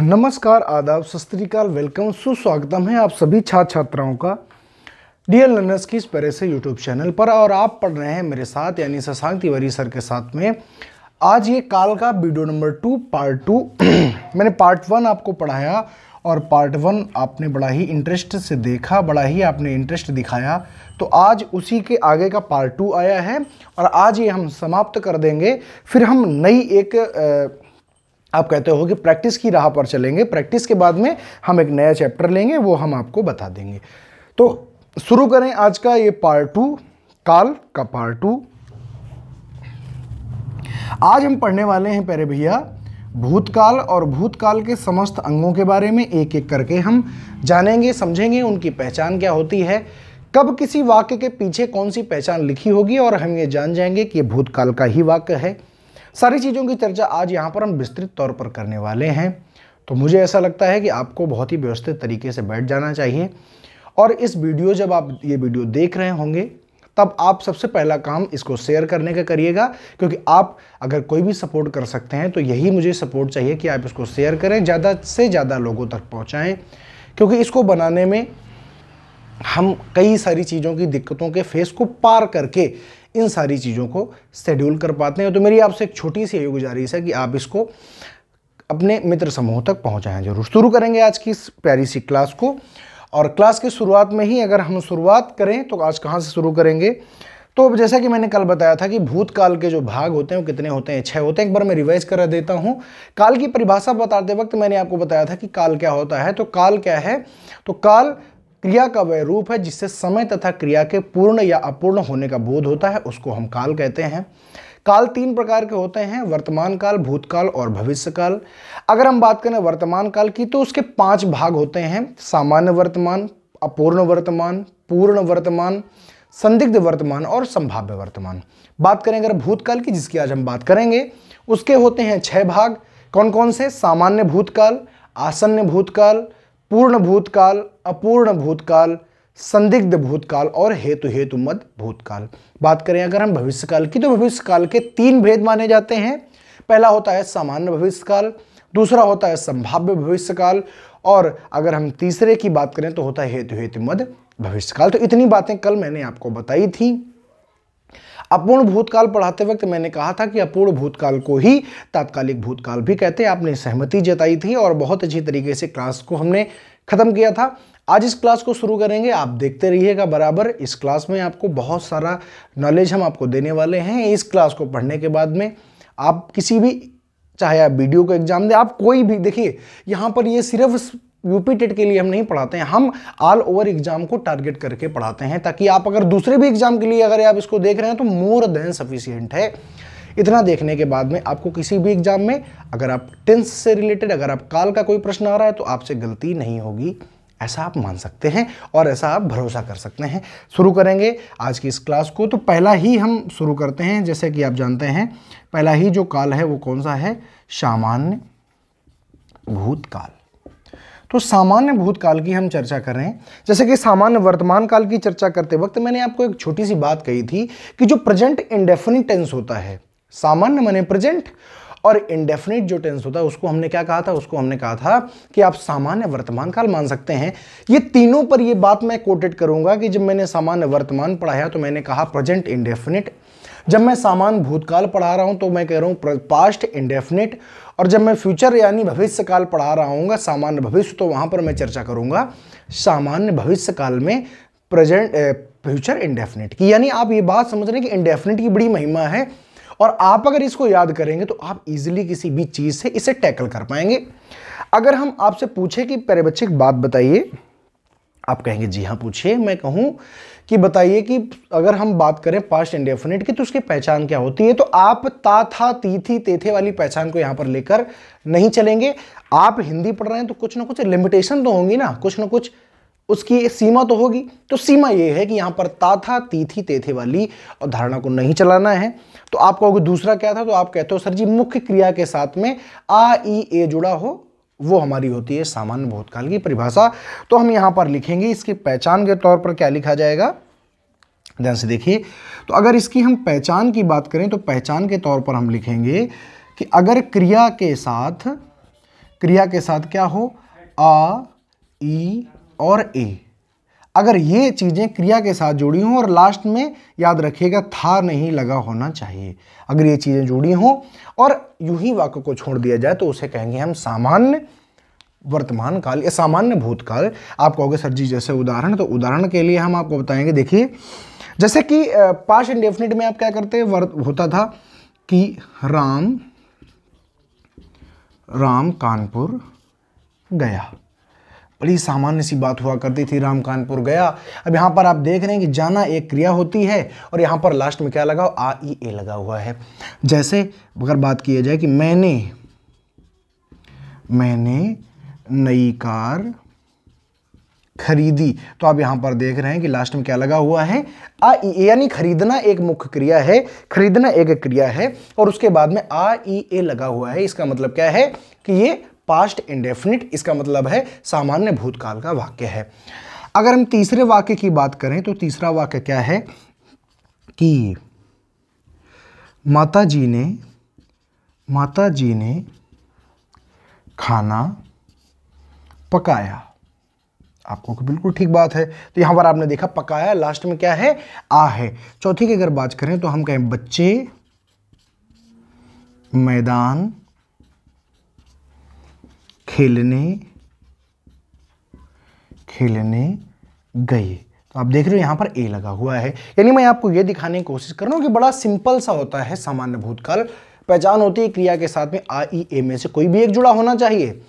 नमस्कार आदाब सस्त्रीकाल वेलकम सुस्वागतम है आप सभी छात्र छात्राओं का एल लर्नर्स की इस परे से यूट्यूब चैनल पर और आप पढ़ रहे हैं मेरे साथ यानी शशांक तिवारी सर के साथ में आज ये काल का video number two part two मैंने पार्ट वन आपको पढ़ाया और पार्ट वन आपने बड़ा ही इंटरेस्ट से देखा बड़ा ही आपने इंटरेस्ट दिखाया तो आज उसी के आगे का पार्ट टू आया है और आज ये हम समाप्त कर देंगे फिर हम नई एक आ, आप कहते हो कि प्रैक्टिस की राह पर चलेंगे प्रैक्टिस के बाद में हम एक नया चैप्टर लेंगे वो हम आपको बता देंगे तो शुरू करें आज का ये पार्ट टू काल का पार्ट टू आज हम पढ़ने वाले हैं प्यारे भैया भूतकाल और भूतकाल के समस्त अंगों के बारे में एक एक करके हम जानेंगे समझेंगे उनकी पहचान क्या होती है कब किसी वाक्य के पीछे कौन सी पहचान लिखी होगी और हम ये जान जाएंगे कि ये भूतकाल का ही वाक्य है सारी चीज़ों की चर्चा आज यहाँ पर हम विस्तृत तौर पर करने वाले हैं तो मुझे ऐसा लगता है कि आपको बहुत ही व्यवस्थित तरीके से बैठ जाना चाहिए और इस वीडियो जब आप ये वीडियो देख रहे होंगे तब आप सबसे पहला काम इसको शेयर करने का करिएगा क्योंकि आप अगर कोई भी सपोर्ट कर सकते हैं तो यही मुझे सपोर्ट चाहिए कि आप इसको शेयर करें ज़्यादा से ज़्यादा लोगों तक पहुँचाएँ क्योंकि इसको बनाने में हम कई सारी चीज़ों की दिक्कतों के फेस को पार करके इन सारी चीज़ों को शेड्यूल कर पाते हैं तो मेरी आपसे एक छोटी सी गुजारिश है कि आप इसको अपने मित्र समूह तक पहुँचाएँ जरूर शुरू करेंगे आज की इस प्यारी सी क्लास को और क्लास की शुरुआत में ही अगर हम शुरुआत करें तो आज कहाँ से शुरू करेंगे तो अब जैसा कि मैंने कल बताया था कि भूतकाल के जो भाग होते हैं वो कितने होते हैं छः होते हैं एक बार मैं रिवाइज करा देता हूँ काल की परिभाषा बताते वक्त मैंने आपको बताया था कि काल क्या होता है तो काल क्या है तो काल क्रिया का वह रूप है जिससे समय तथा क्रिया के पूर्ण या अपूर्ण होने का बोध होता है उसको हम काल कहते हैं काल तीन प्रकार के होते हैं वर्तमान काल भूतकाल और भविष्य काल अगर हम बात करें वर्तमान काल की तो उसके पांच भाग होते हैं सामान्य वर्तमान अपूर्ण वर्तमान पूर्ण वर्तमान संदिग्ध वर्तमान और संभाव्य वर्तमान बात करें अगर भूतकाल की जिसकी आज हम बात करेंगे उसके होते हैं छह भाग कौन कौन से सामान्य भूतकाल आसन्न भूतकाल पूर्ण भूतकाल अपूर्ण भूतकाल संदिग्ध भूतकाल और हेतु हेतु मद भूतकाल बात करें अगर हम भविष्यकाल की तो भविष्यकाल के तीन भेद माने जाते हैं पहला होता है सामान्य भविष्यकाल दूसरा होता है संभाव्य भविष्यकाल और अगर हम तीसरे की बात करें तो होता है हेतु हेतु मद भविष्यकाल तो इतनी बातें कल मैंने आपको बताई थी अपूर्ण भूतकाल पढ़ाते वक्त मैंने कहा था कि अपूर्ण भूतकाल को ही तात्कालिक भूतकाल भी कहते हैं आपने सहमति जताई थी और बहुत अच्छी तरीके से क्लास को हमने ख़त्म किया था आज इस क्लास को शुरू करेंगे आप देखते रहिएगा बराबर इस क्लास में आपको बहुत सारा नॉलेज हम आपको देने वाले हैं इस क्लास को पढ़ने के बाद में आप किसी भी चाहे आप वीडियो को एग्जाम दें आप कोई भी देखिए यहाँ पर ये सिर्फ यूपी टेट के लिए हम नहीं पढ़ाते हैं हम ऑल ओवर एग्जाम को टारगेट करके पढ़ाते हैं ताकि आप अगर दूसरे भी एग्जाम के लिए अगर आप इसको देख रहे हैं तो मोर देन सफिशियंट है इतना देखने के बाद में आपको किसी भी एग्जाम में अगर आप टेंस से रिलेटेड अगर आप काल का कोई प्रश्न आ रहा है तो आपसे गलती नहीं होगी ऐसा आप मान सकते हैं और ऐसा आप भरोसा कर सकते हैं शुरू करेंगे आज की इस क्लास को तो पहला ही हम शुरू करते हैं जैसे कि आप जानते हैं पहला ही जो काल है वो कौन सा है सामान्य भूतकाल तो सामान्य भूतकाल की हम चर्चा कर रहे हैं जैसे कि सामान्य वर्तमान काल की चर्चा करते वक्त मैंने आपको एक छोटी सी बात कही थी कि जो प्रेजेंट इंडेफिनिट टेंस होता है सामान्य मैंने प्रेजेंट और इंडेफिनिट जो टेंस होता है उसको हमने क्या कहा था उसको हमने कहा था कि आप सामान्य वर्तमान काल मान सकते हैं ये तीनों पर ये बात मैं कोटेड करूंगा कि जब मैंने सामान्य वर्तमान पढ़ाया तो मैंने कहा प्रेजेंट इंडेफिनिट जब मैं सामान्य भूतकाल पढ़ा रहा हूं तो मैं कह रहा हूं पास्ट इंडेफिनिट और जब मैं फ्यूचर यानी भविष्य काल पढ़ा रहा हूँ सामान्य भविष्य तो वहाँ पर मैं चर्चा करूँगा सामान्य भविष्य काल में प्रेजेंट फ्यूचर इंडेफिनिट की यानी आप ये बात समझ रहे हैं कि इंडेफिनिट की बड़ी महिमा है और आप अगर इसको याद करेंगे तो आप इजीली किसी भी चीज़ से इसे टैकल कर पाएंगे अगर हम आपसे पूछे कि प्यारे बच्चे एक बात बताइए आप कहेंगे जी हाँ पूछिए मैं कहूँ कि बताइए कि अगर हम बात करें पास्ट इंडेफिनिट की तो उसकी पहचान क्या होती है तो आप ता था ती थी तेथे वाली पहचान को यहाँ पर लेकर नहीं चलेंगे आप हिंदी पढ़ रहे हैं तो कुछ ना कुछ लिमिटेशन तो होंगी ना कुछ ना कुछ उसकी सीमा तो होगी तो सीमा ये है कि यहाँ पर ता था ती थी तेथे वाली धारणा को नहीं चलाना है तो आप कहोगे दूसरा क्या था तो आप कहते हो सर जी मुख्य क्रिया के साथ में आ ई ए जुड़ा हो वो हमारी होती है सामान्य भूतकाल की परिभाषा तो हम यहाँ पर लिखेंगे इसकी पहचान के तौर पर क्या लिखा जाएगा ध्यान से देखिए तो अगर इसकी हम पहचान की बात करें तो पहचान के तौर पर हम लिखेंगे कि अगर क्रिया के साथ क्रिया के साथ क्या हो आ ई और ए अगर ये चीज़ें क्रिया के साथ जुड़ी हों और लास्ट में याद रखिएगा था नहीं लगा होना चाहिए अगर ये चीज़ें जुड़ी हों और यूं ही वाक्य को छोड़ दिया जाए तो उसे कहेंगे हम सामान्य वर्तमान काल या सामान्य भूतकाल आप कहोगे सर जी जैसे उदाहरण तो उदाहरण के लिए हम आपको बताएंगे देखिए जैसे कि पास्ट इंडेफिनिट में आप क्या करते हैं होता था कि राम राम कानपुर गया बड़ी सामान्य सी बात हुआ करती थी राम कानपुर गया अब यहाँ पर आप देख रहे हैं कि जाना एक क्रिया होती है और यहाँ पर लास्ट में क्या लगा आ ई ए लगा हुआ है जैसे अगर बात की जाए कि मैंने मैंने नई कार खरीदी तो आप यहाँ पर देख रहे हैं कि लास्ट में क्या लगा हुआ है आ ई यानी खरीदना एक मुख्य क्रिया है खरीदना एक क्रिया है और उसके बाद में आ ई ए लगा हुआ है इसका मतलब क्या है कि ये पास्ट इंडेफिनिट इसका मतलब है सामान्य भूतकाल का वाक्य है अगर हम तीसरे वाक्य की बात करें तो तीसरा वाक्य क्या है कि माता जी ने माता जी ने खाना पकाया आपको तो बिल्कुल ठीक बात है तो यहां पर आपने देखा पकाया लास्ट में क्या है आ है चौथी की अगर बात करें तो हम कहें बच्चे मैदान खेलने खेलने गई तो आप देख रहे हो यहां पर ए लगा हुआ है यानी मैं आपको यह दिखाने की कोशिश कर रहा हूं कि बड़ा सिंपल सा होता है सामान्य भूतकाल पहचान होती है क्रिया के साथ में आ ई ए में से कोई भी एक जुड़ा होना चाहिए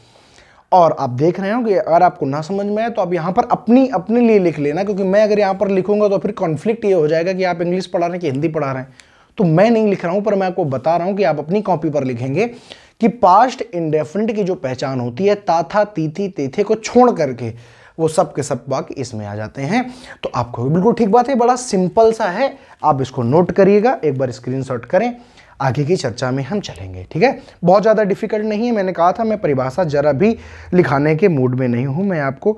और आप देख रहे हो कि अगर आपको ना समझ में आए तो आप यहाँ पर अपनी अपने लिए लिख लेना क्योंकि मैं अगर यहाँ पर लिखूंगा तो फिर कॉन्फ्लिक्ट ये हो जाएगा कि आप इंग्लिश पढ़ा रहे हैं कि हिंदी पढ़ा रहे हैं तो मैं नहीं लिख रहा हूँ पर मैं आपको बता रहा हूँ कि आप अपनी कॉपी पर लिखेंगे कि पास्ट इंडेफिनिट की जो पहचान होती है ताथा तीथी तेथे को छोड़ करके वो सब के सब वाक्य इसमें आ जाते हैं तो आपको भी बिल्कुल ठीक बात है बड़ा सिंपल सा है आप इसको नोट करिएगा एक बार शॉट करें आगे की चर्चा में हम चलेंगे ठीक है बहुत ज़्यादा डिफिकल्ट नहीं है मैंने कहा था मैं परिभाषा ज़रा भी लिखाने के मूड में नहीं हूँ मैं आपको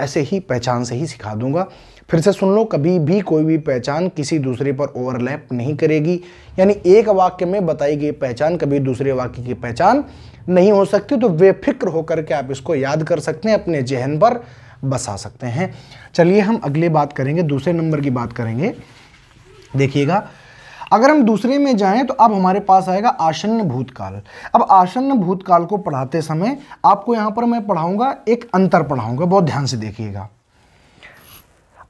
ऐसे ही पहचान से ही सिखा दूंगा फिर से सुन लो कभी भी कोई भी पहचान किसी दूसरे पर ओवरलैप नहीं करेगी यानी एक वाक्य में बताई गई पहचान कभी दूसरे वाक्य की पहचान नहीं हो सकती तो बेफिक्र होकर के आप इसको याद कर सकते हैं अपने जहन पर बसा सकते हैं चलिए हम अगले बात करेंगे दूसरे नंबर की बात करेंगे देखिएगा अगर हम दूसरे में जाएं तो अब हमारे पास आएगा आसन्न भूतकाल अब आसन्न भूतकाल को पढ़ाते समय आपको यहाँ पर मैं पढ़ाऊँगा एक अंतर पढ़ाऊँगा बहुत ध्यान से देखिएगा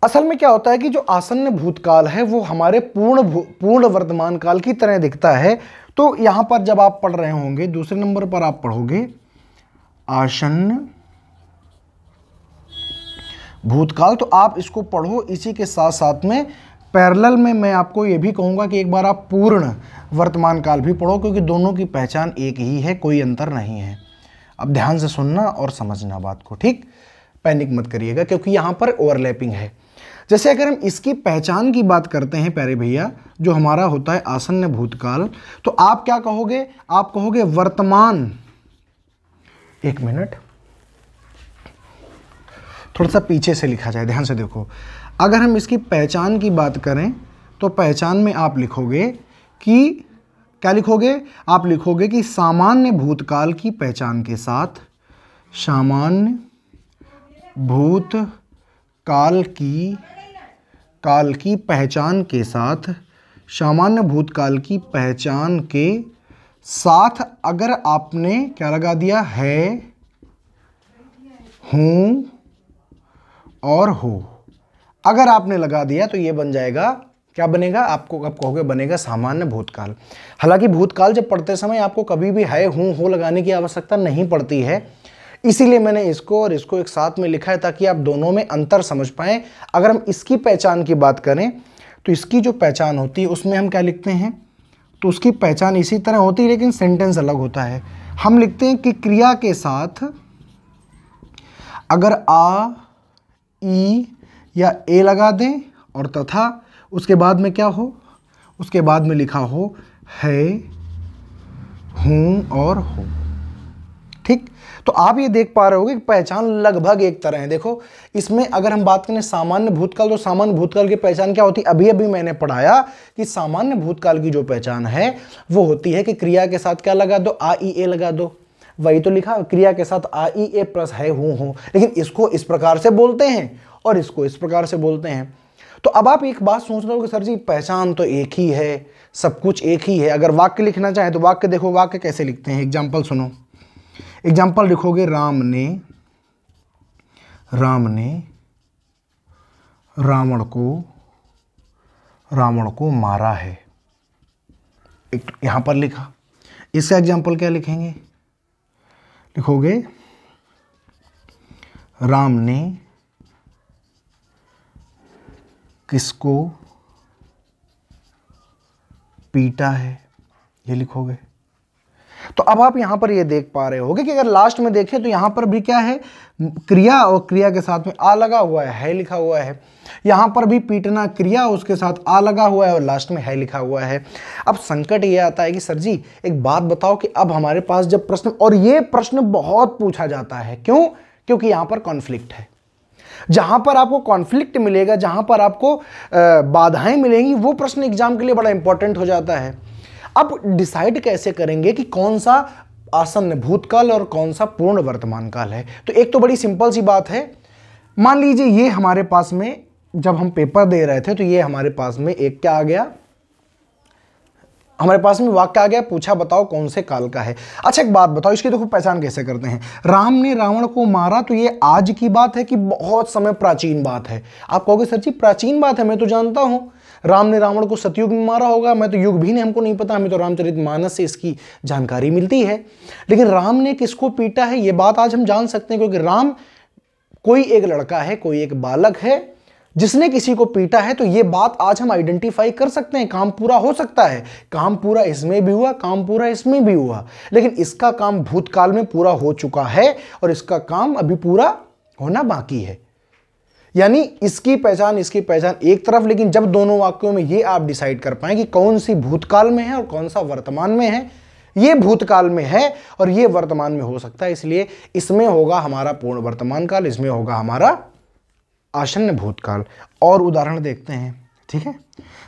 असल में क्या होता है कि जो आसन्न भूतकाल है वो हमारे पूर्ण पूर्ण वर्तमान काल की तरह दिखता है तो यहां पर जब आप पढ़ रहे होंगे दूसरे नंबर पर आप पढ़ोगे आसन्न भूतकाल तो आप इसको पढ़ो इसी के साथ साथ में पैरेलल में मैं आपको ये भी कहूँगा कि एक बार आप पूर्ण वर्तमान काल भी पढ़ो क्योंकि दोनों की पहचान एक ही है कोई अंतर नहीं है अब ध्यान से सुनना और समझना बात को ठीक पैनिक मत करिएगा क्योंकि यहां पर ओवरलैपिंग है जैसे अगर हम इसकी पहचान की बात करते हैं प्यारे भैया जो हमारा होता है आसन्न भूतकाल तो आप क्या कहोगे आप कहोगे वर्तमान एक मिनट थोड़ा सा पीछे से लिखा जाए ध्यान से देखो अगर हम इसकी पहचान की बात करें तो पहचान में आप लिखोगे कि क्या लिखोगे आप लिखोगे कि सामान्य भूतकाल की पहचान के साथ सामान्य भूत काल की काल की पहचान के साथ सामान्य भूतकाल की पहचान के साथ अगर आपने क्या लगा दिया है हूँ और हो अगर आपने लगा दिया तो ये बन जाएगा क्या बनेगा आपको आप कहोगे बनेगा सामान्य भूतकाल हालांकि भूतकाल जब पढ़ते समय आपको कभी भी है हूँ हो लगाने की आवश्यकता नहीं पड़ती है इसीलिए मैंने इसको और इसको एक साथ में लिखा है ताकि आप दोनों में अंतर समझ पाएं अगर हम इसकी पहचान की बात करें तो इसकी जो पहचान होती है उसमें हम क्या लिखते हैं तो उसकी पहचान इसी तरह होती है लेकिन सेंटेंस अलग होता है हम लिखते हैं कि क्रिया के साथ अगर आ ई या ए लगा दें और तथा उसके बाद में क्या हो उसके बाद में लिखा हो है हूँ और हो ठीक तो आप ये देख पा रहे हो कि पहचान लगभग एक तरह है देखो इसमें अगर हम बात करें सामान्य भूतकाल तो सामान्य भूतकाल की पहचान क्या होती है अभी अभी मैंने पढ़ाया कि सामान्य भूतकाल की जो पहचान है वो होती है कि क्रिया के साथ क्या लगा दो आ ई ए लगा दो वही तो लिखा क्रिया के साथ आ ई ए प्लस है हूँ हूँ लेकिन इसको इस प्रकार से बोलते हैं और इसको इस प्रकार से बोलते हैं तो अब आप एक बात सोच रहे हो कि सर जी पहचान तो एक ही है सब कुछ एक ही है अगर वाक्य लिखना चाहें तो वाक्य देखो वाक्य कैसे लिखते हैं एग्जाम्पल सुनो एग्जाम्पल लिखोगे राम ने राम ने रावण को रावण को मारा है एक यहां पर लिखा इसका एग्जाम्पल क्या लिखेंगे लिखोगे राम ने किसको पीटा है ये लिखोगे तो अब आप यहां पर ये देख पा रहे होगे कि अगर लास्ट में देखें तो यहां पर भी क्या है क्रिया और क्रिया के साथ में आ लगा हुआ है है लिखा हुआ है यहां पर भी पीटना क्रिया उसके साथ आ लगा हुआ है और लास्ट में है लिखा हुआ है अब संकट ये आता है कि सर जी एक बात बताओ कि अब हमारे पास जब प्रश्न और ये प्रश्न बहुत पूछा जाता है क्यों क्योंकि यहां पर कॉन्फ्लिक्ट है जहां पर आपको कॉन्फ्लिक्ट मिलेगा जहां पर आपको बाधाएं मिलेंगी वो प्रश्न एग्जाम के लिए बड़ा इंपॉर्टेंट हो जाता है अब डिसाइड कैसे करेंगे कि कौन सा आसन्न भूतकाल और कौन सा पूर्ण वर्तमान काल है तो एक तो बड़ी सिंपल सी बात है मान लीजिए ये हमारे पास में जब हम पेपर दे रहे थे तो ये हमारे पास में एक क्या आ गया हमारे पास में वाक्य आ गया पूछा बताओ कौन से काल का है अच्छा एक बात बताओ इसकी देखो तो पहचान कैसे करते हैं राम ने रावण को मारा तो ये आज की बात है कि बहुत समय प्राचीन बात है आप कहोगे सर जी प्राचीन बात है मैं तो जानता हूँ राम ने रावण को सतयुग में मारा होगा मैं तो युग भी नहीं हमको नहीं पता हमें तो रामचरित मानस से इसकी जानकारी मिलती है लेकिन राम ने किसको पीटा है ये बात आज हम जान सकते हैं क्योंकि राम कोई एक लड़का है कोई एक बालक है जिसने किसी को पीटा है तो ये बात आज हम आइडेंटिफाई कर सकते हैं काम पूरा हो सकता है काम पूरा इसमें भी हुआ काम पूरा इसमें भी हुआ लेकिन इसका काम भूतकाल में पूरा हो चुका है और इसका काम अभी पूरा होना बाकी है यानी इसकी पहचान इसकी पहचान एक तरफ लेकिन जब दोनों वाक्यों में ये आप डिसाइड कर पाए कि कौन सी भूतकाल में है और कौन सा वर्तमान में है ये भूतकाल में है और ये वर्तमान में हो सकता है इसलिए इसमें होगा हमारा पूर्ण वर्तमान काल इसमें होगा हमारा आसन्न भूतकाल और उदाहरण देखते हैं ठीक है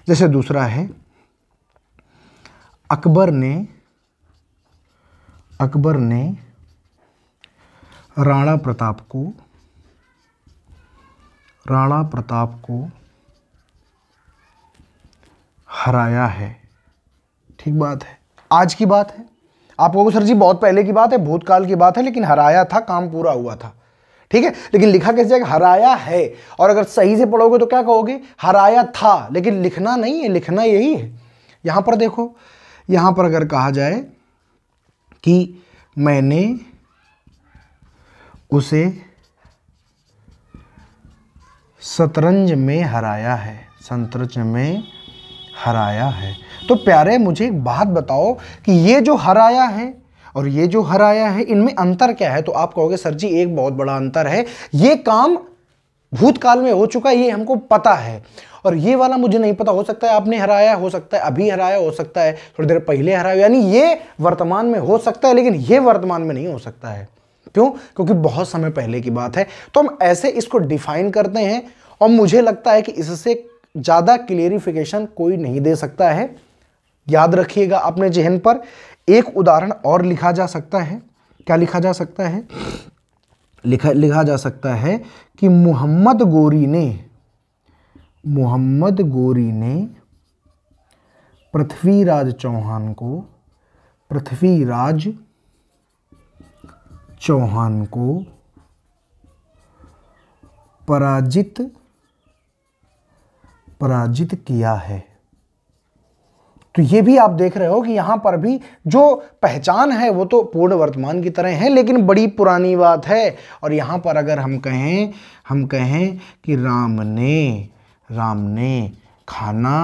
जैसे दूसरा है अकबर ने अकबर ने राणा प्रताप को राणा प्रताप को हराया है ठीक बात है आज की बात है आप कहोगे सर जी बहुत पहले की बात है भूतकाल की बात है लेकिन हराया था काम पूरा हुआ था ठीक है लेकिन लिखा कैसे जाएगा हराया है और अगर सही से पढ़ोगे तो क्या कहोगे हराया था लेकिन लिखना नहीं है लिखना यही है यहां पर देखो यहां पर अगर कहा जाए कि मैंने उसे शतरंज में हराया है संतरज में हराया है तो प्यारे मुझे एक बात बताओ कि ये जो हराया है और ये जो हर आया है इनमें अंतर क्या है तो आप कहोगे सर जी एक बहुत बड़ा अंतर है ये काम भूतकाल में हो चुका है ये हमको पता है और ये वाला मुझे नहीं पता हो सकता है आपने हराया हो सकता है अभी हराया हो सकता है थोड़ी देर पहले हराया यानी ये वर्तमान में हो सकता है लेकिन ये वर्तमान में नहीं हो सकता है क्यों क्योंकि बहुत समय पहले की बात है तो हम ऐसे इसको डिफाइन करते हैं और मुझे लगता है कि इससे ज़्यादा क्लियरिफिकेशन कोई नहीं दे सकता है याद रखिएगा अपने जहन पर एक उदाहरण और लिखा जा सकता है क्या लिखा जा सकता है लिखा लिखा जा सकता है कि मोहम्मद गोरी ने मोहम्मद गोरी ने पृथ्वीराज चौहान को पृथ्वीराज चौहान को पराजित पराजित किया है तो ये भी आप देख रहे हो कि यहाँ पर भी जो पहचान है वो तो पूर्ण वर्तमान की तरह है लेकिन बड़ी पुरानी बात है और यहाँ पर अगर हम कहें हम कहें कि राम ने राम ने खाना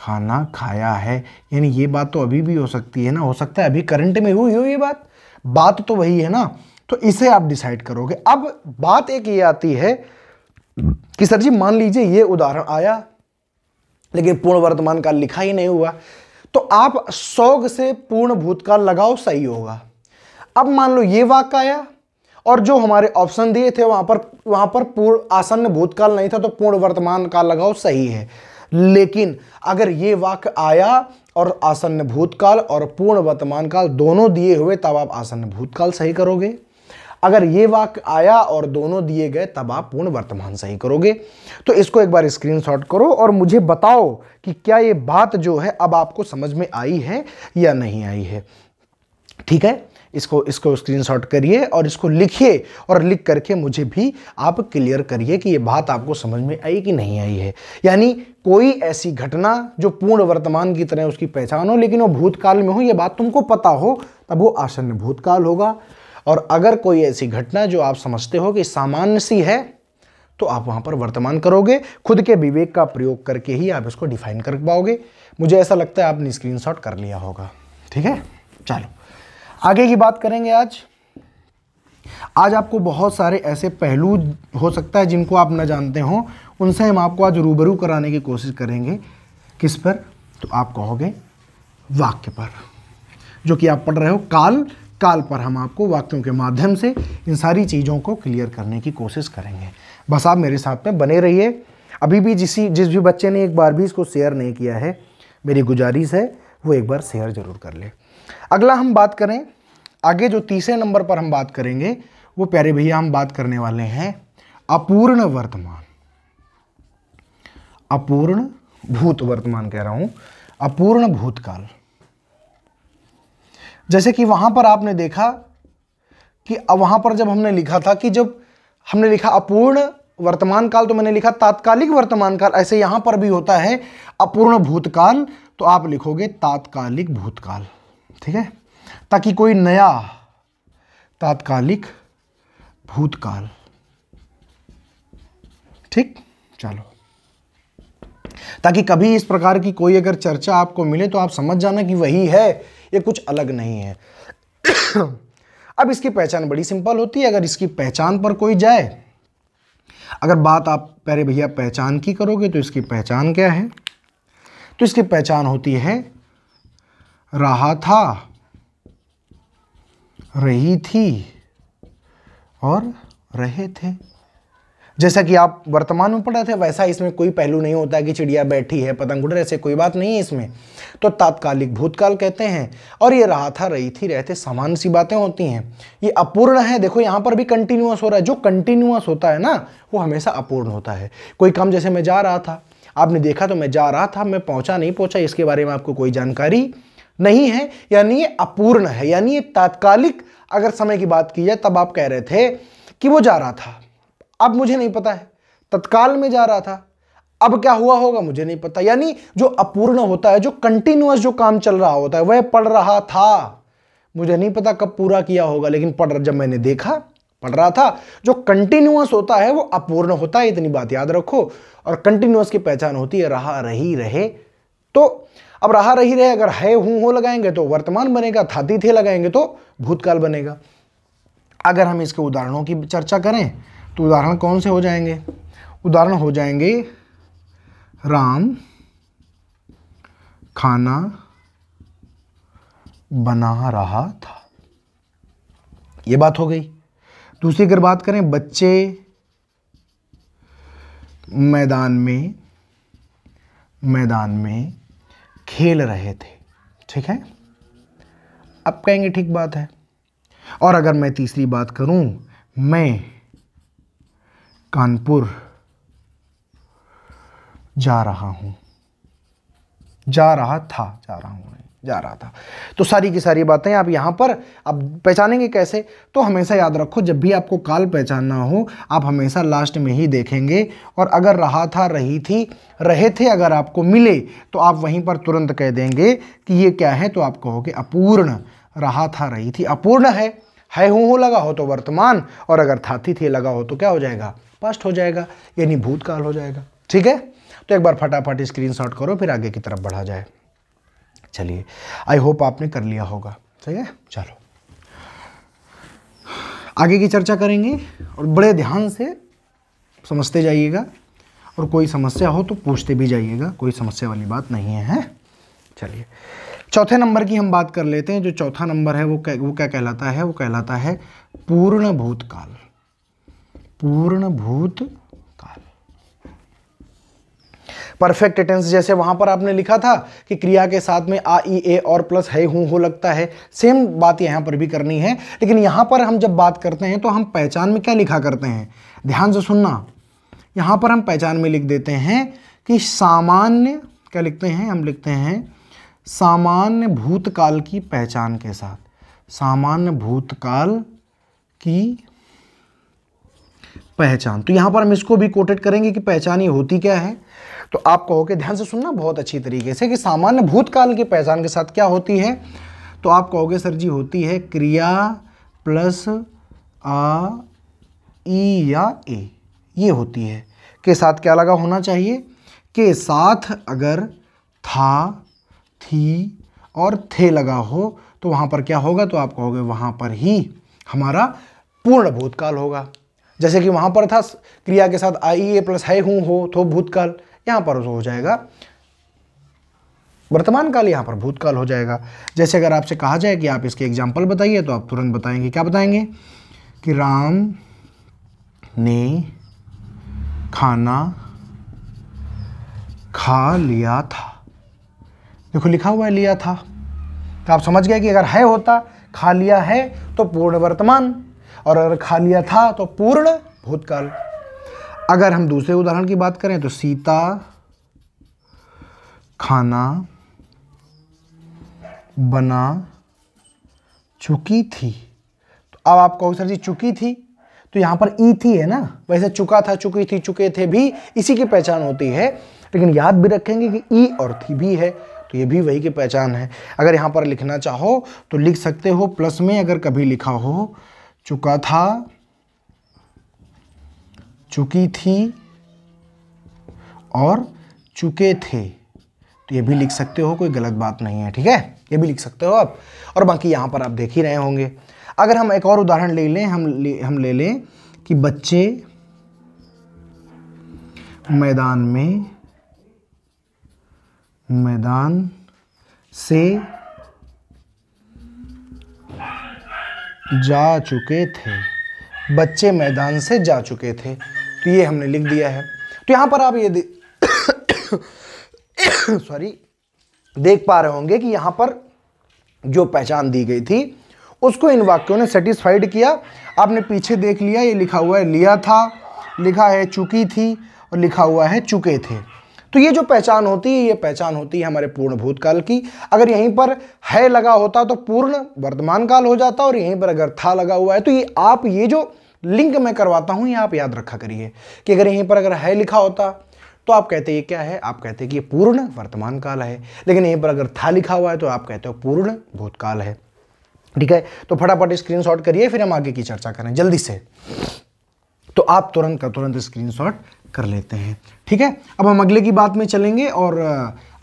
खाना खाया है यानी ये बात तो अभी भी हो सकती है ना हो सकता है अभी करंट में हुई हो ये बात बात तो वही है ना तो इसे आप डिसाइड करोगे अब बात एक ये आती है कि सर जी मान लीजिए ये उदाहरण आया लेकिन पूर्ण वर्तमान काल लिखा ही नहीं हुआ तो आप सौग से पूर्ण भूतकाल लगाओ सही होगा अब मान लो ये वाक्य आया और जो हमारे ऑप्शन दिए थे वहां पर वहां पर पूर्ण आसन्न भूतकाल नहीं था तो पूर्ण वर्तमान काल लगाओ सही है लेकिन अगर ये वाक्य आया और आसन्न भूतकाल और पूर्ण वर्तमान काल दोनों दिए हुए तब आप आसन्न भूतकाल सही करोगे अगर ये वाक्य आया और दोनों दिए गए तब आप पूर्ण वर्तमान सही करोगे तो इसको एक बार स्क्रीनशॉट करो और मुझे बताओ कि क्या ये बात जो है अब आपको समझ में आई है या नहीं आई है ठीक है इसको इसको स्क्रीनशॉट करिए और इसको लिखिए और लिख करके मुझे भी आप क्लियर करिए कि ये बात आपको समझ में आई कि नहीं आई है यानी कोई ऐसी घटना जो पूर्ण वर्तमान की तरह उसकी पहचान हो लेकिन वो भूतकाल में हो ये बात तुमको पता हो तब वो आसन्न भूतकाल होगा और अगर कोई ऐसी घटना जो आप समझते हो कि सामान्य सी है तो आप वहां पर वर्तमान करोगे खुद के विवेक का प्रयोग करके ही आप इसको डिफाइन कर पाओगे मुझे ऐसा लगता है आपने स्क्रीनशॉट कर लिया होगा ठीक है चलो आगे की बात करेंगे आज आज आपको बहुत सारे ऐसे पहलू हो सकता है जिनको आप ना जानते हों उनसे हम आपको आज रूबरू कराने की कोशिश करेंगे किस पर तो आप कहोगे वाक्य पर जो कि आप पढ़ रहे हो काल काल पर हम आपको वाक्यों के माध्यम से इन सारी चीज़ों को क्लियर करने की कोशिश करेंगे बस आप मेरे साथ में बने रहिए अभी भी जिस जिस भी बच्चे ने एक बार भी इसको शेयर नहीं किया है मेरी गुजारिश है वो एक बार शेयर ज़रूर कर ले अगला हम बात करें आगे जो तीसरे नंबर पर हम बात करेंगे वो प्यारे भैया हम बात करने वाले हैं अपूर्ण वर्तमान अपूर्ण भूत वर्तमान कह रहा हूँ अपूर्ण भूतकाल जैसे कि वहां पर आपने देखा कि वहां पर जब हमने लिखा था कि जब हमने लिखा अपूर्ण वर्तमान काल तो मैंने लिखा तात्कालिक वर्तमान काल ऐसे यहां पर भी होता है अपूर्ण भूतकाल तो आप लिखोगे तात्कालिक भूतकाल ठीक है ताकि कोई नया तात्कालिक भूतकाल ठीक चलो ताकि कभी इस प्रकार की कोई अगर चर्चा आपको मिले तो आप समझ जाना कि वही है ये कुछ अलग नहीं है अब इसकी पहचान बड़ी सिंपल होती है अगर इसकी पहचान पर कोई जाए अगर बात आप पहले भैया पहचान की करोगे तो इसकी पहचान क्या है तो इसकी पहचान होती है रहा था रही थी और रहे थे जैसा कि आप वर्तमान में पढ़ा थे वैसा इसमें कोई पहलू नहीं होता कि चिड़िया बैठी है पतंग उड़ ऐसे कोई बात नहीं है इसमें तो तात्कालिक भूतकाल कहते हैं और ये रहा था रही थी रहते सामान्य सी बातें होती हैं ये अपूर्ण है देखो यहाँ पर भी कंटिन्यूस हो रहा है जो कंटिन्यूस होता है ना वो हमेशा अपूर्ण होता है कोई काम जैसे मैं जा रहा था आपने देखा तो मैं जा रहा था मैं पहुँचा नहीं पहुँचा इसके बारे में आपको कोई जानकारी नहीं है यानी ये अपूर्ण है यानी ये तात्कालिक अगर समय की बात की जाए तब आप कह रहे थे कि वो जा रहा था अब मुझे नहीं पता है तत्काल में जा रहा था अब क्या हुआ होगा मुझे नहीं पता यानी जो अपूर्ण होता है जो कंटिन्यूस जो काम चल रहा होता है वह पढ़ रहा था मुझे नहीं पता कब पूरा किया होगा लेकिन पढ़ जब मैंने देखा पढ़ रहा था जो कंटिन्यूस होता है वो अपूर्ण होता है इतनी बात याद रखो और कंटिन्यूस की पहचान होती है रहा रही रहे तो अब रहा रही रहे अगर है हूं हो लगाएंगे तो वर्तमान बनेगा थाती थे लगाएंगे तो भूतकाल बनेगा अगर हम इसके उदाहरणों की चर्चा करें तो उदाहरण कौन से हो जाएंगे उदाहरण हो जाएंगे राम खाना बना रहा था ये बात हो गई दूसरी अगर बात करें बच्चे मैदान में मैदान में खेल रहे थे ठीक है अब कहेंगे ठीक बात है और अगर मैं तीसरी बात करूं मैं कानपुर जा रहा हूँ जा रहा था जा रहा हूँ जा रहा था तो सारी की सारी बातें आप यहाँ पर आप पहचानेंगे कैसे तो हमेशा याद रखो जब भी आपको काल पहचानना हो आप हमेशा लास्ट में ही देखेंगे और अगर रहा था रही थी रहे थे अगर आपको मिले तो आप वहीं पर तुरंत कह देंगे कि ये क्या है तो आप कहोगे अपूर्ण रहा था रही थी अपूर्ण है है हूँ हो लगा हो तो वर्तमान और अगर था थी लगा हो तो क्या हो जाएगा पास्ट हो जाएगा यानी भूतकाल हो जाएगा ठीक है तो एक बार फटाफट स्क्रीन शॉट करो फिर आगे की तरफ बढ़ा जाए चलिए आई होप आपने कर लिया होगा ठीक है चलो आगे की चर्चा करेंगे और बड़े ध्यान से समझते जाइएगा और कोई समस्या हो तो पूछते भी जाइएगा कोई समस्या वाली बात नहीं है? चलिए चौथे नंबर की हम बात कर लेते हैं जो चौथा नंबर है वो क्या वो क्या कहलाता है वो कहलाता है पूर्ण भूतकाल पूर्ण भूत परफेक्ट टेंस जैसे वहां पर आपने लिखा था कि क्रिया के साथ में आ ई ए और प्लस है हूं हो लगता है सेम बात यहां पर भी करनी है लेकिन यहां पर हम जब बात करते हैं तो हम पहचान में क्या लिखा करते हैं ध्यान से सुनना यहां पर हम पहचान में लिख देते हैं कि सामान्य क्या लिखते हैं हम लिखते हैं सामान्य भूतकाल की पहचान के साथ सामान्य भूतकाल की पहचान तो यहां पर हम इसको भी कोटेड करेंगे कि पहचान ये होती क्या है तो आप कहोगे ध्यान से सुनना बहुत अच्छी तरीके से कि सामान्य भूतकाल की पहचान के साथ क्या होती है तो आप कहोगे सर जी होती है क्रिया प्लस आ ई या ए ये होती है के साथ क्या लगा होना चाहिए के साथ अगर था थी और थे लगा हो तो वहाँ पर क्या होगा तो आप कहोगे वहाँ पर ही हमारा पूर्ण भूतकाल होगा जैसे कि वहाँ पर था क्रिया के साथ आई ए प्लस है हूँ हो तो भूतकाल यहाँ पर हो जाएगा वर्तमान काल यहाँ पर भूतकाल हो जाएगा जैसे अगर आपसे कहा जाए कि आप इसके एग्जाम्पल बताइए तो आप तुरंत बताएंगे क्या बताएंगे कि राम ने खाना खा लिया था देखो लिखा हुआ है लिया था तो आप समझ गए कि अगर है होता खा लिया है तो पूर्ण वर्तमान और अगर खा लिया था तो पूर्ण भूतकाल अगर हम दूसरे उदाहरण की बात करें तो सीता खाना बना चुकी थी तो अब आप कहो सर जी चुकी थी तो यहां पर ई थी है ना वैसे चुका था चुकी थी चुके थे भी इसी की पहचान होती है लेकिन याद भी रखेंगे कि ई और थी भी है तो ये भी वही की पहचान है अगर यहाँ पर लिखना चाहो तो लिख सकते हो प्लस में अगर कभी लिखा हो चुका था चुकी थी और चुके थे तो ये भी लिख सकते हो कोई गलत बात नहीं है ठीक है ये भी लिख सकते हो आप और बाकी यहाँ पर आप देख ही रहे होंगे अगर हम एक और उदाहरण ले लें हम ले, हम ले लें कि बच्चे मैदान में मैदान से जा चुके थे बच्चे मैदान से जा चुके थे तो ये हमने लिख दिया है तो यहाँ पर आप ये सॉरी देख पा रहे होंगे कि यहाँ पर जो पहचान दी गई थी उसको इन वाक्यों ने सेटिस्फाइड किया आपने पीछे देख लिया ये लिखा हुआ है लिया था लिखा है चुकी थी और लिखा हुआ है चुके थे तो ये जो पहचान होती है ये पहचान होती है हमारे पूर्ण भूतकाल की अगर यहीं पर है लगा होता तो पूर्ण वर्तमान काल हो जाता और यहीं पर अगर था लगा हुआ है तो ये आप ये जो लिंक मैं करवाता हूँ ये आप याद रखा करिए कि अगर यहीं पर अगर है लिखा होता तो आप कहते ये क्या है आप कहते कि ये पूर्ण वर्तमान काल है लेकिन यहीं पर अगर था लिखा हुआ है तो आप कहते हो पूर्ण भूतकाल है ठीक है तो फटाफट स्क्रीनशॉट करिए फिर हम आगे की चर्चा करें जल्दी से तो आप तुरंत का तुरंत स्क्रीनशॉट कर लेते हैं ठीक है अब हम अगले की बात में चलेंगे और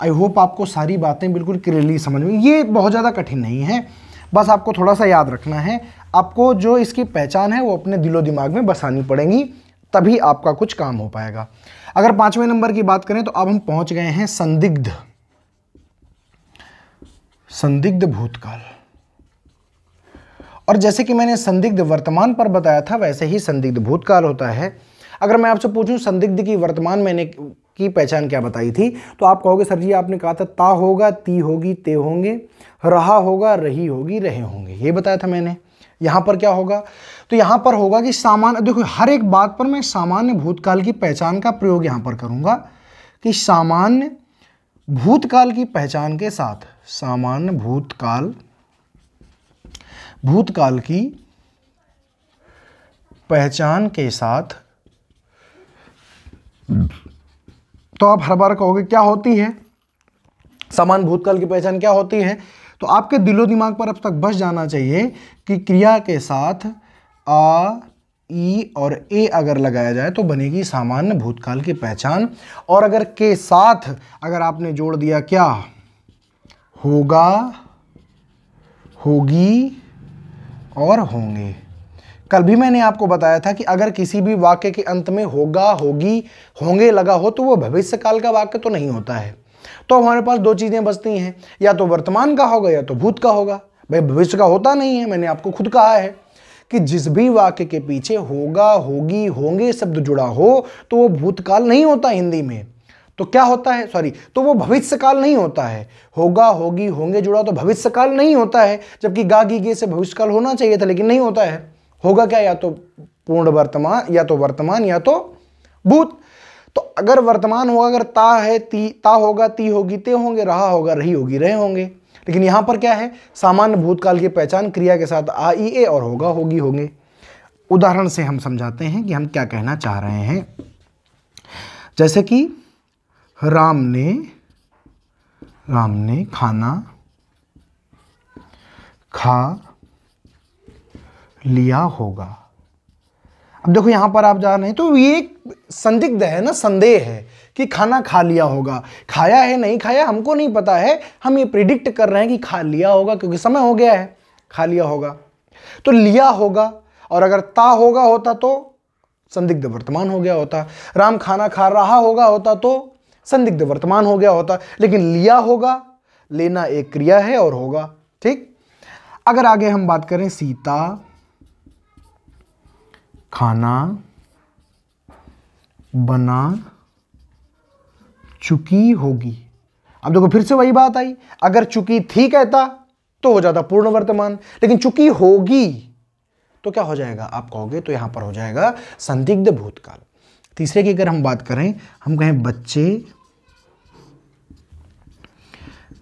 आई होप आपको सारी बातें बिल्कुल क्लियरली समझ में ये बहुत ज़्यादा कठिन नहीं है बस आपको थोड़ा सा याद रखना है आपको जो इसकी पहचान है वो अपने दिलो दिमाग में बसानी पड़ेगी तभी आपका कुछ काम हो पाएगा अगर पांचवें नंबर की बात करें तो अब हम पहुंच गए हैं संदिग्ध संदिग्ध भूतकाल और जैसे कि मैंने संदिग्ध वर्तमान पर बताया था वैसे ही संदिग्ध भूतकाल होता है अगर मैं आपसे पूछूं संदिग्ध की वर्तमान मैंने की पहचान क्या बताई थी तो आप कहोगे सर जी आपने कहा था ता होगा ती होगी ते होंगे रहा होगा रही होगी रहे होंगे ये बताया था मैंने यहाँ पर क्या होगा तो यहाँ पर होगा कि सामान्य देखो हर एक बात पर मैं सामान्य भूतकाल की पहचान का प्रयोग यहाँ पर करूँगा कि सामान्य भूतकाल की पहचान के साथ सामान्य भूतकाल भूतकाल की पहचान के साथ तो आप हर बार कहोगे क्या होती है समान भूतकाल की पहचान क्या होती है तो आपके दिलो दिमाग पर अब तक बस जाना चाहिए कि क्रिया के साथ आ ई और ए अगर लगाया जाए तो बनेगी सामान्य भूतकाल की पहचान और अगर के साथ अगर आपने जोड़ दिया क्या होगा होगी और होंगे कल भी मैंने आपको बताया था कि अगर किसी भी वाक्य के अंत में होगा होगी होंगे लगा हो तो वो भविष्य काल का वाक्य तो नहीं होता है तो हमारे पास दो चीज़ें बचती हैं या तो वर्तमान का होगा या तो भूत का होगा भाई भविष्य का होता नहीं है मैंने आपको खुद कहा है कि जिस भी वाक्य के पीछे होगा होगी होंगे शब्द जुड़ा हो तो वो भूतकाल नहीं होता हिंदी में तो क्या होता है सॉरी तो वो भविष्यकाल नहीं होता है होगा होगी होंगे जुड़ा तो भविष्यकाल नहीं होता है जबकि गा गी गे से भविष्यकाल होना चाहिए था लेकिन नहीं होता है होगा क्या या तो पूर्ण वर्तमान या तो वर्तमान या तो भूत तो अगर वर्तमान होगा अगर ता है ती ता होगा ती होगी ते होंगे रहा होगा रही होगी रहे होंगे लेकिन यहां पर क्या है सामान्य भूतकाल की पहचान क्रिया के साथ आ ई ए और होगा होगी होंगे उदाहरण से हम समझाते हैं कि हम क्या कहना चाह रहे हैं जैसे कि राम ने राम ने खाना खा लिया होगा अब देखो यहां पर आप जा रहे हैं तो ये एक संदिग्ध है ना संदेह है कि खाना खा लिया होगा खाया है नहीं खाया हमको नहीं पता है हम ये प्रिडिक्ट कर रहे हैं कि खा लिया होगा क्योंकि समय हो गया है खा लिया होगा तो लिया होगा और अगर ता होगा होता तो संदिग्ध वर्तमान हो गया होता राम खाना खा रहा होगा होता तो संदिग्ध वर्तमान हो गया होता लेकिन लिया होगा लेना एक क्रिया है और होगा ठीक अगर आगे हम बात करें सीता खाना बना चुकी होगी अब देखो फिर से वही बात आई अगर चुकी थी कहता तो हो जाता पूर्ण वर्तमान लेकिन चुकी होगी तो क्या हो जाएगा आप कहोगे तो यहां पर हो जाएगा संदिग्ध भूतकाल तीसरे की अगर हम बात करें हम कहें बच्चे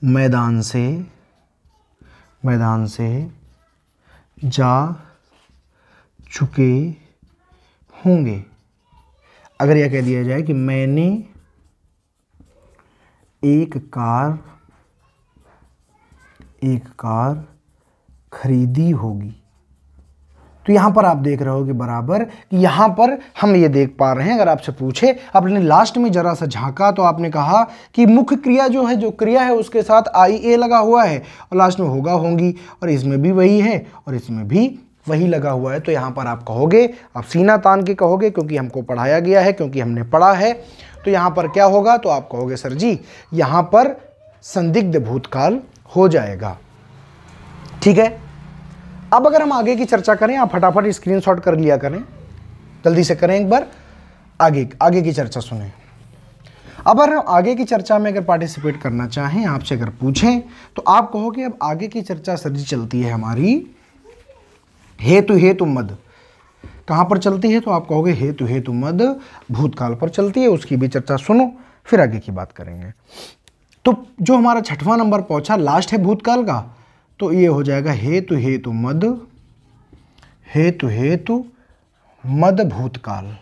मैदान से मैदान से जा चुके होंगे अगर यह कह दिया जाए कि मैंने एक कार एक कार खरीदी होगी तो यहां पर आप देख रहे हो कि बराबर कि यहां पर हम ये देख पा रहे हैं अगर आपसे पूछे आपने लास्ट में जरा सा झांका तो आपने कहा कि मुख्य क्रिया जो है जो क्रिया है उसके साथ आई ए लगा हुआ है और लास्ट में होगा होंगी और इसमें भी वही है और इसमें भी वही लगा हुआ है तो यहाँ पर आप कहोगे आप सीना तान के कहोगे क्योंकि हमको पढ़ाया गया है क्योंकि हमने पढ़ा है तो यहाँ पर क्या होगा तो आप कहोगे सर जी यहाँ पर संदिग्ध भूतकाल हो जाएगा ठीक है अब अगर हम आगे की चर्चा करें आप फटाफट शॉट कर लिया करें जल्दी से करें एक बार आगे आगे की चर्चा सुने अब अगर हम आगे की चर्चा में अगर पार्टिसिपेट करना चाहें आपसे अगर पूछें तो आप कहोगे अब आगे की चर्चा सर जी चलती है हमारी हेतु हेतु मद कहाँ पर चलती है तो आप कहोगे हेतु हेतु मद भूतकाल पर चलती है उसकी भी चर्चा सुनो फिर आगे की बात करेंगे तो जो हमारा छठवां नंबर पहुंचा लास्ट है भूतकाल का तो ये हो जाएगा हेतु हेतु मद हेतु हेतु मद भूतकाल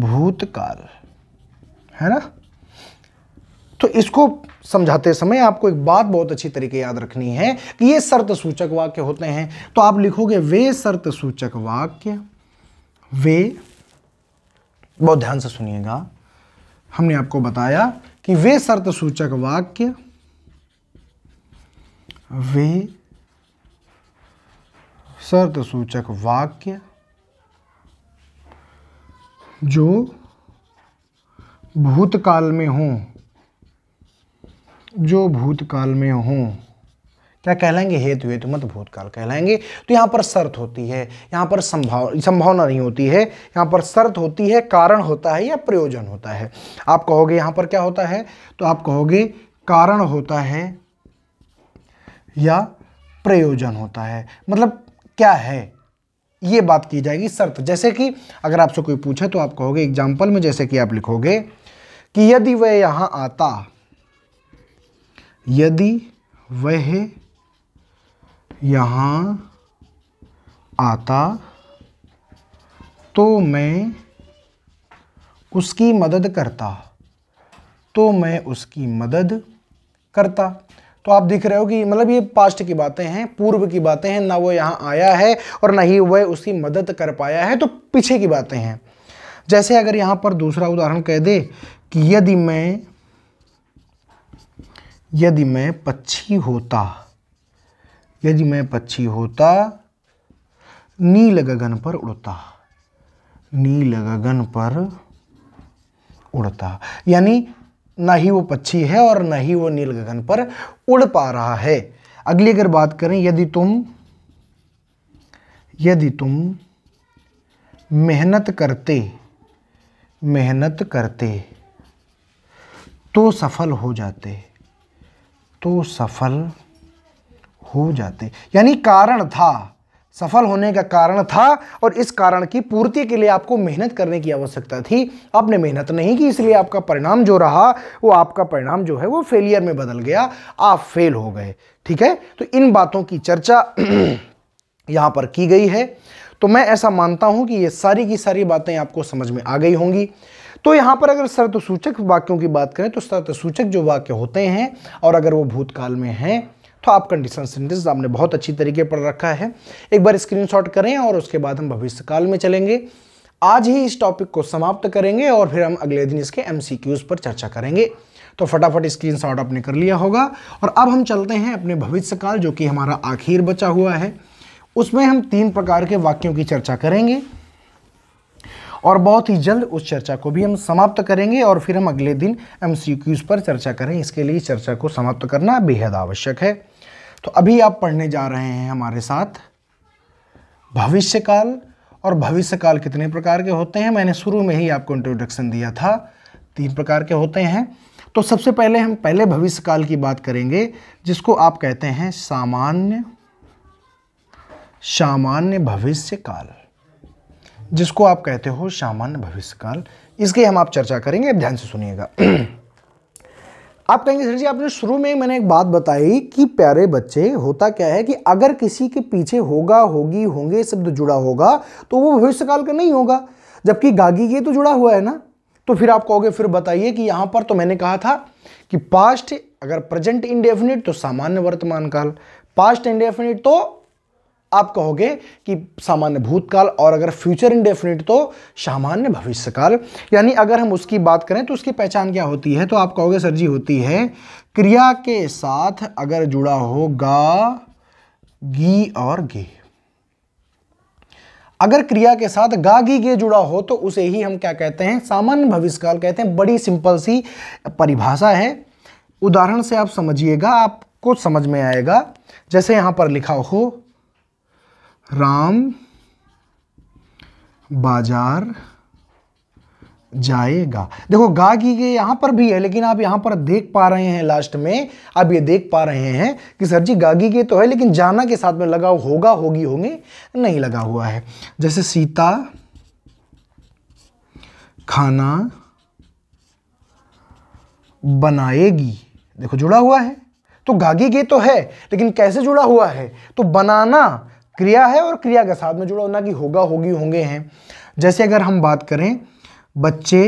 भूतकाल है ना तो इसको समझाते समय आपको एक बात बहुत अच्छी तरीके याद रखनी है कि ये शर्त सूचक वाक्य होते हैं तो आप लिखोगे वे शर्त सूचक वाक्य वे बहुत ध्यान से सुनिएगा हमने आपको बताया कि वे शर्त सूचक वाक्य वे शर्त सूचक वाक्य जो भूतकाल में हों जो भूतकाल में हों क्या कहलाएंगे हेतु हेतु मत भूतकाल कहलाएंगे तो यहाँ पर शर्त होती है यहाँ पर संभाव संभावना नहीं होती है यहाँ पर शर्त होती है कारण होता है या प्रयोजन होता है आप कहोगे यहाँ पर क्या होता है तो आप कहोगे कारण होता है या प्रयोजन होता है मतलब क्या है ये बात की जाएगी शर्त जैसे कि अगर आपसे कोई पूछे तो आप कहोगे एग्जाम्पल में जैसे कि आप लिखोगे कि यदि वह यहाँ आता यदि वह यहाँ आता तो मैं उसकी मदद करता तो मैं उसकी मदद करता तो आप देख रहे हो कि मतलब ये पास्ट की बातें हैं पूर्व की बातें हैं ना वो यहाँ आया है और ना ही वह उसकी मदद कर पाया है तो पीछे की बातें हैं जैसे अगर यहाँ पर दूसरा उदाहरण कह दे कि यदि मैं यदि मैं पक्षी होता यदि मैं पक्षी होता नील गगन पर उड़ता नील गगन पर उड़ता यानी ना ही वो पक्षी है और ना ही वो नील गगन पर उड़ पा रहा है अगली अगर बात करें यदि तुम यदि तुम मेहनत करते मेहनत करते तो सफल हो जाते तो सफल हो जाते यानी कारण था सफल होने का कारण था और इस कारण की पूर्ति के लिए आपको मेहनत करने की आवश्यकता थी आपने मेहनत नहीं की इसलिए आपका परिणाम जो रहा वो आपका परिणाम जो है वो फेलियर में बदल गया आप फेल हो गए ठीक है तो इन बातों की चर्चा यहाँ पर की गई है तो मैं ऐसा मानता हूँ कि ये सारी की सारी बातें आपको समझ में आ गई होंगी तो यहाँ पर अगर शर्त सूचक वाक्यों की बात करें तो शर्त सूचक जो वाक्य होते हैं और अगर वो भूतकाल में हैं तो आप कंडीशन सेंटेंस आपने बहुत अच्छी तरीके पर रखा है एक बार स्क्रीनशॉट करें और उसके बाद हम भविष्यकाल में चलेंगे आज ही इस टॉपिक को समाप्त करेंगे और फिर हम अगले दिन इसके एम पर चर्चा करेंगे तो फटाफट स्क्रीन शॉट आपने कर लिया होगा और अब हम चलते हैं अपने भविष्यकाल जो कि हमारा आखिर बचा हुआ है उसमें हम तीन प्रकार के वाक्यों की चर्चा करेंगे और बहुत ही जल्द उस चर्चा को भी हम समाप्त करेंगे और फिर हम अगले दिन एम पर चर्चा करें इसके लिए चर्चा को समाप्त करना बेहद आवश्यक है तो अभी आप पढ़ने जा रहे हैं हमारे साथ भविष्यकाल और भविष्यकाल कितने प्रकार के होते हैं मैंने शुरू में ही आपको इंट्रोडक्शन दिया था तीन प्रकार के होते हैं तो सबसे पहले हम पहले भविष्यकाल की बात करेंगे जिसको आप कहते हैं सामान्य सामान्य भविष्यकाल जिसको आप कहते हो सामान्य भविष्यकाल इसकी हम आप चर्चा करेंगे ध्यान से सुनिएगा आप कहेंगे सर जी आपने शुरू में मैंने एक बात बताई कि प्यारे बच्चे होता क्या है कि अगर किसी के पीछे होगा होगी होंगे शब्द तो जुड़ा होगा तो वो भविष्यकाल का नहीं होगा जबकि गागी ये तो जुड़ा हुआ है ना तो फिर आप कहोगे फिर बताइए कि यहां पर तो मैंने कहा था कि पास्ट अगर प्रेजेंट इंडेफिनिट तो सामान्य वर्तमान काल पास्ट इंडेफिनिट तो आप कहोगे कि सामान्य भूतकाल और अगर फ्यूचर इंडेफिनिट तो सामान्य भविष्यकाल यानी अगर हम उसकी बात करें तो उसकी पहचान क्या होती है तो आप कहोगे सर जी होती है क्रिया के साथ अगर जुड़ा हो गा गी और गे अगर क्रिया के साथ गागी गे जुड़ा हो तो उसे ही हम क्या कहते हैं सामान्य भविष्यकाल कहते हैं बड़ी सिंपल सी परिभाषा है उदाहरण से आप समझिएगा आपको समझ में आएगा जैसे यहां पर लिखा हो राम बाजार जाएगा देखो गा की ये यहां पर भी है लेकिन आप यहां पर देख पा रहे हैं लास्ट में आप ये देख पा रहे हैं कि सर जी गागी के तो है लेकिन जाना के साथ में लगा होगा होगी होंगे नहीं लगा हुआ है जैसे सीता खाना बनाएगी देखो जुड़ा हुआ है तो गागी के तो है लेकिन कैसे जुड़ा हुआ है तो बनाना क्रिया है और क्रिया के साथ में जुड़ा होना कि होगा होगी होंगे हैं जैसे अगर हम बात करें बच्चे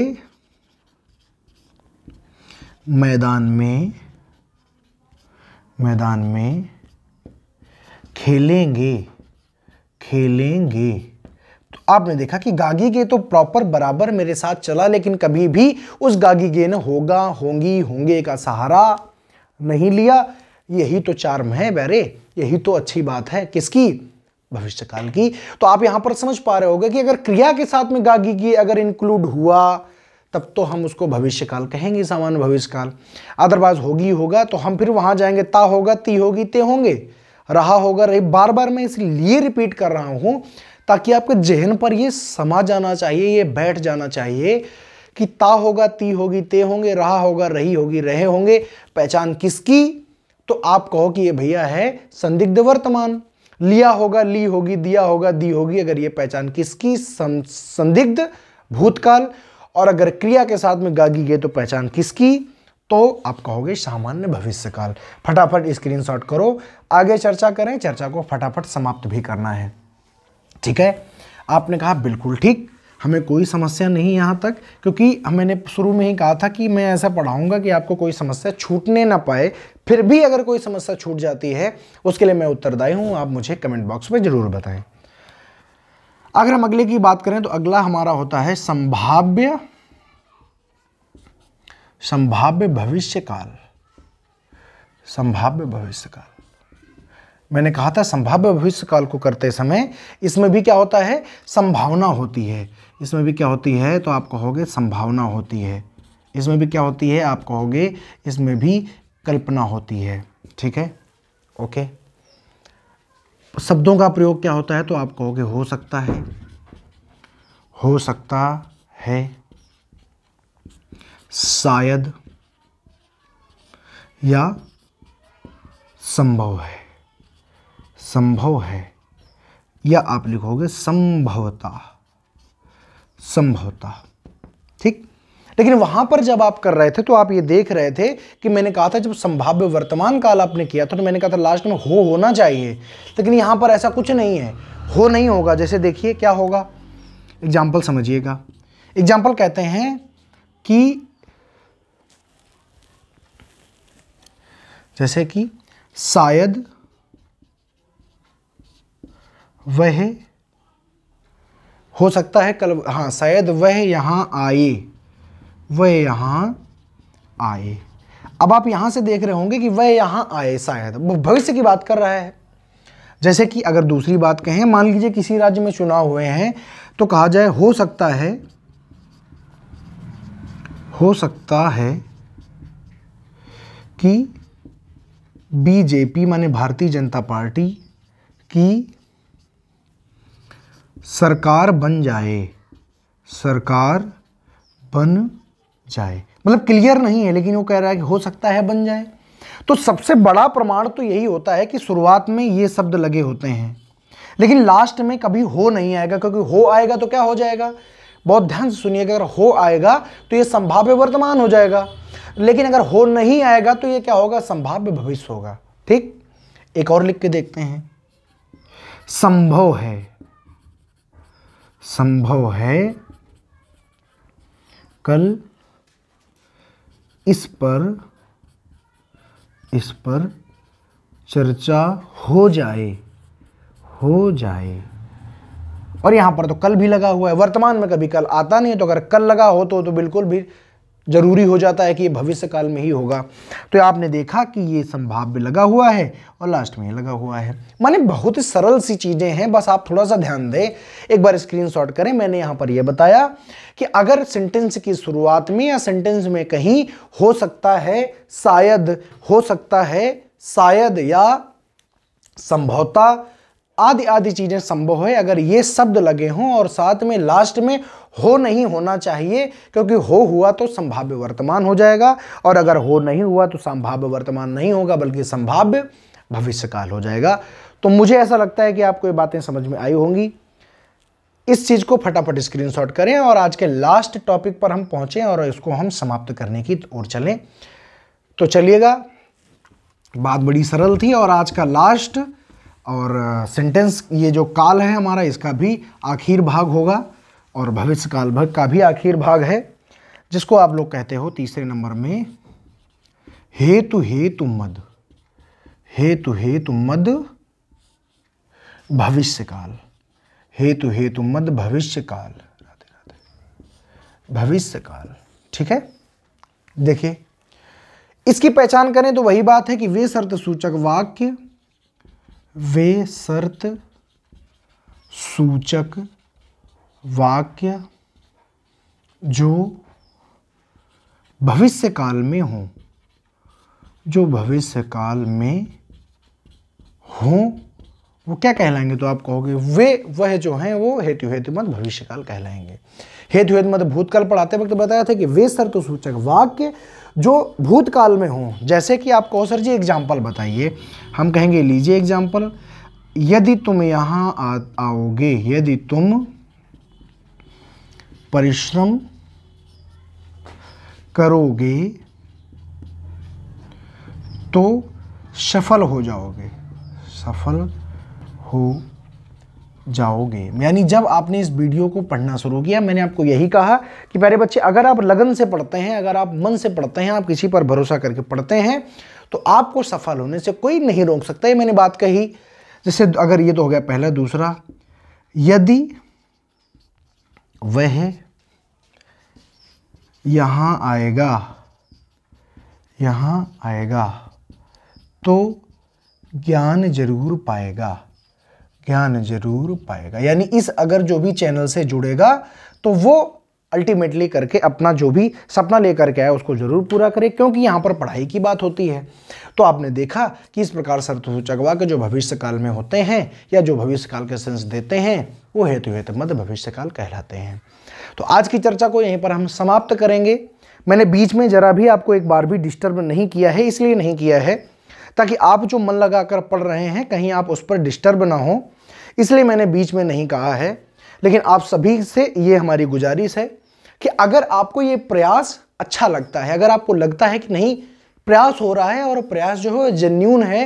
मैदान में मैदान में खेलेंगे खेलेंगे तो आपने देखा कि गागी गे तो प्रॉपर बराबर मेरे साथ चला लेकिन कभी भी उस गागी गे ने होगा होंगी होंगे का सहारा नहीं लिया यही तो चार्म है बैरे यही तो अच्छी बात है किसकी भविष्यकाल की तो आप यहां पर समझ पा रहे होगे कि अगर क्रिया के साथ में गागी की अगर इंक्लूड हुआ तब तो हम उसको भविष्यकाल कहेंगे सामान्य भविष्यकाल अदरवाइज होगी होगा तो हम फिर वहां जाएंगे ता होगा ती होगी ते होंगे रहा होगा रही बार बार मैं इसलिए रिपीट कर रहा हूं ताकि आपके जहन पर यह समा जाना चाहिए ये बैठ जाना चाहिए कि ता होगा ती होगी ते होंगे रहा होगा रही होगी रहे होंगे पहचान किसकी तो आप कहो कि ये भैया है संदिग्ध वर्तमान लिया होगा ली होगी दिया होगा दी होगी अगर ये पहचान किसकी संदिग्ध भूतकाल और अगर क्रिया के साथ में गागी गई तो पहचान किसकी तो आप कहोगे सामान्य भविष्यकाल फटाफट स्क्रीनशॉट करो आगे चर्चा करें चर्चा को फटाफट समाप्त भी करना है ठीक है आपने कहा बिल्कुल ठीक हमें कोई समस्या नहीं यहाँ तक क्योंकि मैंने शुरू में ही कहा था कि मैं ऐसा पढ़ाऊँगा कि आपको कोई समस्या छूटने ना पाए फिर भी अगर कोई समस्या छूट जाती है उसके लिए मैं उत्तरदायी हूँ आप मुझे कमेंट बॉक्स में ज़रूर बताएं अगर हम अगले की बात करें तो अगला हमारा होता है संभाव्य संभाव्य भविष्य काल संभाव्य भविष्य काल मैंने कहा था संभाव्य भविष्य काल को करते समय इसमें भी क्या होता है संभावना होती है इसमें भी क्या होती है तो आप कहोगे संभावना होती है इसमें भी क्या होती है आप कहोगे इसमें भी कल्पना होती है ठीक है ओके शब्दों का प्रयोग क्या होता है तो आप कहोगे हो सकता है हो सकता है शायद या संभव है संभव है या आप लिखोगे संभवता संभवता ठीक लेकिन वहां पर जब आप कर रहे थे तो आप ये देख रहे थे कि मैंने कहा था जब संभाव्य वर्तमान काल आपने किया था तो मैंने कहा था लास्ट में हो होना चाहिए लेकिन यहां पर ऐसा कुछ नहीं है हो नहीं होगा जैसे देखिए क्या होगा एग्जाम्पल समझिएगा एग्जाम्पल कहते हैं कि जैसे कि शायद वह हो सकता है कल हाँ शायद वह यहाँ आए वह यहाँ आए अब आप यहाँ से देख रहे होंगे कि वह यहाँ आए शायद वो भविष्य की बात कर रहा है जैसे कि अगर दूसरी बात कहें मान लीजिए किसी राज्य में चुनाव हुए हैं तो कहा जाए हो सकता है हो सकता है कि बीजेपी माने भारतीय जनता पार्टी की सरकार बन जाए सरकार बन जाए मतलब क्लियर नहीं है लेकिन वो कह रहा है कि हो सकता है बन जाए तो सबसे बड़ा प्रमाण तो यही होता है कि शुरुआत में ये शब्द लगे होते हैं लेकिन लास्ट में कभी हो नहीं आएगा क्योंकि हो आएगा तो क्या हो जाएगा बहुत ध्यान से सुनिएगा अगर हो आएगा तो ये संभाव्य वर्तमान हो जाएगा लेकिन अगर हो नहीं आएगा तो ये क्या होगा संभाव्य भविष्य होगा ठीक एक और लिख के देखते हैं संभव है संभव है कल इस पर इस पर चर्चा हो जाए हो जाए और यहां पर तो कल भी लगा हुआ है वर्तमान में कभी कल आता नहीं है तो अगर कल लगा हो तो, तो बिल्कुल भी ज़रूरी हो जाता है कि ये भविष्य काल में ही होगा तो आपने देखा कि ये संभाव्य लगा हुआ है और लास्ट में लगा हुआ है माने बहुत ही सरल सी चीज़ें हैं बस आप थोड़ा सा ध्यान दें एक बार स्क्रीनशॉट करें मैंने यहां पर यह बताया कि अगर सेंटेंस की शुरुआत में या सेंटेंस में कहीं हो सकता है शायद हो सकता है शायद या संभवता आदि आदि चीज़ें संभव है अगर ये शब्द लगे हों और साथ में लास्ट में हो नहीं होना चाहिए क्योंकि हो हुआ तो संभाव्य वर्तमान हो जाएगा और अगर हो नहीं हुआ तो संभाव्य वर्तमान नहीं होगा बल्कि संभाव्य भविष्यकाल हो जाएगा तो मुझे ऐसा लगता है कि आपको ये बातें समझ में आई होंगी इस चीज़ को फटाफट स्क्रीनशॉट करें और आज के लास्ट टॉपिक पर हम पहुंचे और इसको हम समाप्त करने की ओर चलें तो चलिएगा बात बड़ी सरल थी और आज का लास्ट और सेंटेंस ये जो काल है हमारा इसका भी आखिर भाग होगा और भविष्य काल भाग का भी आखिर भाग है जिसको आप लोग कहते हो तीसरे नंबर में हेतु हेतु मद हेतु हेतु मद भविष्य काल हेतु हेतु मद भविष्य काल राधे राधे भविष्य काल ठीक है देखिए इसकी पहचान करें तो वही बात है कि वे शर्त सूचक वाक्य वे शर्त सूचक वाक्य जो भविष्य काल में हों जो भविष्य काल में हों वो क्या कहलाएंगे तो आप कहोगे वे वह जो हैं वो हेतु हेतु मत भविष्य काल कहलाएंगे हेतु हेतु मत भूतकाल पढ़ाते वक्त बताया था कि वे तो सूचक वाक्य जो भूतकाल में हों जैसे कि आप सर जी एग्जाम्पल बताइए हम कहेंगे लीजिए एग्जाम्पल यदि तुम यहाँ आओगे यदि तुम परिश्रम करोगे तो सफल हो जाओगे सफल हो जाओगे यानी जब आपने इस वीडियो को पढ़ना शुरू किया मैंने आपको यही कहा कि प्यारे बच्चे अगर आप लगन से पढ़ते हैं अगर आप मन से पढ़ते हैं आप किसी पर भरोसा करके पढ़ते हैं तो आपको सफल होने से कोई नहीं रोक सकता ये मैंने बात कही जैसे अगर ये तो हो गया पहला दूसरा यदि वह यहां आएगा यहां आएगा तो ज्ञान जरूर पाएगा ज्ञान जरूर पाएगा यानी इस अगर जो भी चैनल से जुड़ेगा तो वो अल्टीमेटली करके अपना जो भी सपना लेकर के आया उसको ज़रूर पूरा करे क्योंकि यहाँ पर पढ़ाई की बात होती है तो आपने देखा कि इस प्रकार सर्तुचगवा के जो भविष्य काल में होते हैं या जो भविष्य काल के सेंस देते हैं वो हेतु हेतु मध्य भविष्य काल कहलाते हैं तो आज की चर्चा को यहीं पर हम समाप्त करेंगे मैंने बीच में ज़रा भी आपको एक बार भी डिस्टर्ब नहीं किया है इसलिए नहीं किया है ताकि आप जो मन लगा पढ़ रहे हैं कहीं आप उस पर डिस्टर्ब ना हो इसलिए मैंने बीच में नहीं कहा है लेकिन आप सभी से ये हमारी गुजारिश है कि अगर आपको ये प्रयास अच्छा लगता है अगर आपको लगता है कि नहीं प्रयास हो रहा है और प्रयास जो है जेन्यून है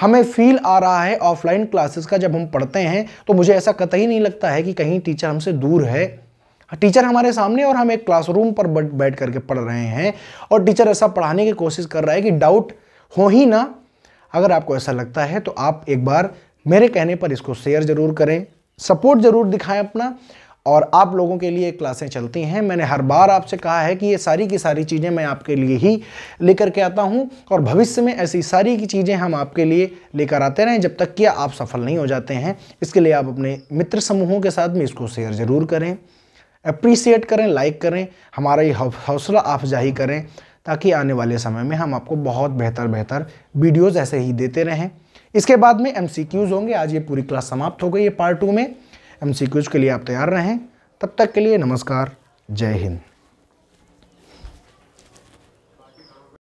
हमें फील आ रहा है ऑफलाइन क्लासेस का जब हम पढ़ते हैं तो मुझे ऐसा कतई नहीं लगता है कि कहीं टीचर हमसे दूर है टीचर हाँ, हमारे सामने और हम एक क्लासरूम पर बैठ करके पढ़ रहे हैं और टीचर ऐसा पढ़ाने की कोशिश कर रहा है कि डाउट हो ही ना अगर आपको ऐसा लगता है तो आप एक बार मेरे कहने पर इसको शेयर ज़रूर करें सपोर्ट ज़रूर दिखाएं अपना और आप लोगों के लिए क्लासें चलती हैं मैंने हर बार आपसे कहा है कि ये सारी की सारी चीज़ें मैं आपके लिए ही लेकर के आता हूँ और भविष्य में ऐसी सारी की चीज़ें हम आपके लिए लेकर आते रहें जब तक कि आप सफल नहीं हो जाते हैं इसके लिए आप अपने मित्र समूहों के साथ में इसको शेयर ज़रूर करें अप्रिसिएट करें लाइक करें हमारा ये हौसला अफजाही करें ताकि आने वाले समय में हम आपको बहुत बेहतर बेहतर वीडियोज़ ऐसे ही देते रहें इसके बाद में एम होंगे आज ये पूरी क्लास समाप्त हो गई है पार्ट टू में एम के लिए आप तैयार रहें तब तक के लिए नमस्कार जय हिंद